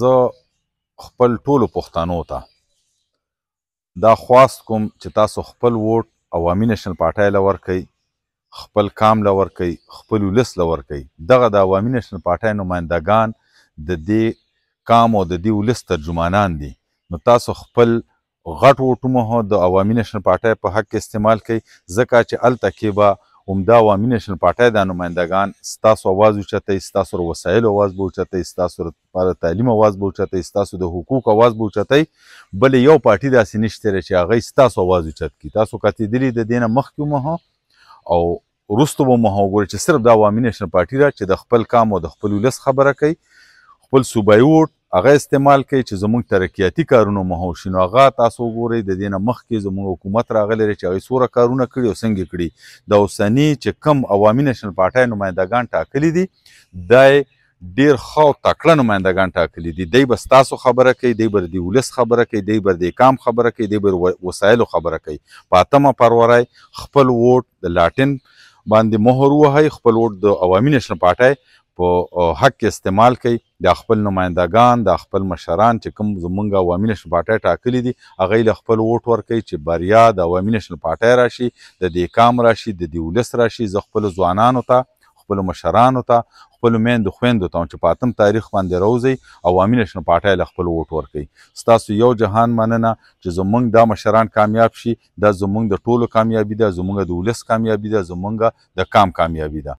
زه خپل ټولو پښتنو ته دا خواست کوم چې تاسو خپل ووټ عوامي نېشنل پارټۍ له ورکئ خپل قام له ورکئ خپل ولس له ورکئ دغه د عوامي نېشنل پارټۍ نمایندګان د دې قام او د دې ولس ترجمانان دي نو تاسو خپل غټ ووټونه د عوامي نېشنل پارټۍ په حق استعمال کئ ځکه چې هلته کې به همدا عوامي نېشنل پارټۍ دا نمایندګان ستاسو اواز اوچتوي ستاسو د وسایلو اواز به اوچتوي ستاسو لپاره تعلیم اواز به اوچتوي ستاسو د حقوق اواز به اوچتوي بلې یو پارټي داسې نشته دی چې هغه ستاسو اواز اوچت کړي تاسو کتېدلي د دې نه مخکې مو او وروسته به مو وګورئ چې صرف د عوامي نېشنل پارټي را چې د خپل کام او د خپل ولس خبره کوي خپل صوبایي ووټ هغه استعمال کوي چې زموږ ترقیاتی کارونه مو شي نو هغه تاسو وګورئ د دې نه مخکې زموږ حکومت راغلی چې هغه سوره کارونه کړي او څنګه کړي د اوسنی چې کم عوامي نېشنل پارټۍ نمایندګان ټاکلي دي دای ډیر خو تکړه نمایندګان ټاکلي دي دای بس تاسو خبره کوي دای بر دی ولس خبره کوي دای بر دی کام خبره کوي دای بر وسایلو خبره کوي پاتمه پرورای خپل ووټ د لاټین باندې مهر وهي خپل ووټ د عوامي نېشنل پارټۍ په حق استعمال کوي د خپل نمائندگان د خپل مشران چې کوم زمونږ عوامي نشل پارټۍ ټاکلي دي هغه له خپل ووټ ورکوي چې بریا د عوامي نشل پارټۍ راشي د دې کام راشي د دې ولس راشي زه خپل ځوانانو ته خپل مشرانو ته خپل میندو خويندو ته چې پاتم تاریخ باندې روزي عوامي نشن پارټۍ له خپل ووټ ورکړي ستاسو یو جهان مننه چې زمونږ دا مشران کامیاب شي دا زمونږ د ټولو کامیابی ده زمونږ د ولس کامیابی ده زمونږ د کام کامیابی ده